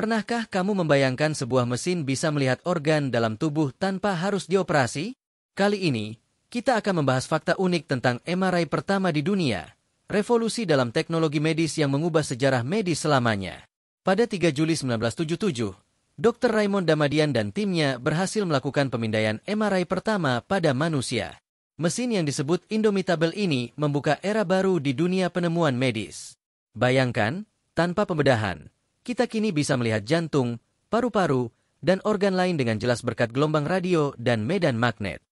Pernahkah kamu membayangkan sebuah mesin bisa melihat organ dalam tubuh tanpa harus dioperasi? Kali ini, kita akan membahas fakta unik tentang MRI pertama di dunia, revolusi dalam teknologi medis yang mengubah sejarah medis selamanya. Pada 3 Juli 1977, Dr. Raymond Damadian dan timnya berhasil melakukan pemindaian MRI pertama pada manusia. Mesin yang disebut Indomitable ini membuka era baru di dunia penemuan medis. Bayangkan, tanpa pembedahan, kita kini bisa melihat jantung, paru-paru, dan organ lain dengan jelas berkat gelombang radio dan medan magnet.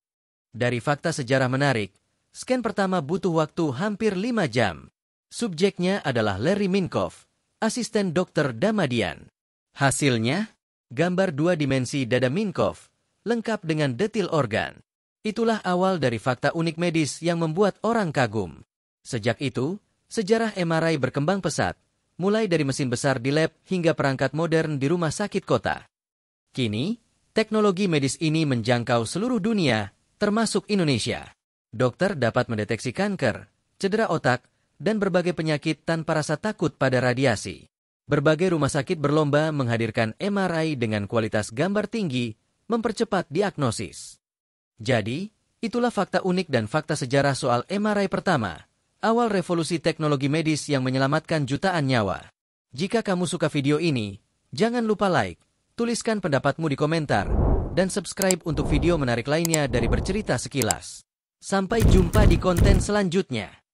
Dari fakta sejarah menarik, scan pertama butuh waktu hampir 5 jam. Subjeknya adalah Larry Minkoff, asisten dokter Damadian. Hasilnya, gambar dua dimensi dada Minkoff, lengkap dengan detil organ. Itulah awal dari fakta unik medis yang membuat orang kagum. Sejak itu, sejarah MRI berkembang pesat, mulai dari mesin besar di lab hingga perangkat modern di rumah sakit kota. Kini, teknologi medis ini menjangkau seluruh dunia, termasuk Indonesia. Dokter dapat mendeteksi kanker, cedera otak, dan berbagai penyakit tanpa rasa takut pada radiasi. Berbagai rumah sakit berlomba menghadirkan MRI dengan kualitas gambar tinggi, mempercepat diagnosis. Jadi, itulah fakta unik dan fakta sejarah soal MRI pertama, Awal revolusi teknologi medis yang menyelamatkan jutaan nyawa. Jika kamu suka video ini, jangan lupa like, tuliskan pendapatmu di komentar, dan subscribe untuk video menarik lainnya dari bercerita sekilas. Sampai jumpa di konten selanjutnya.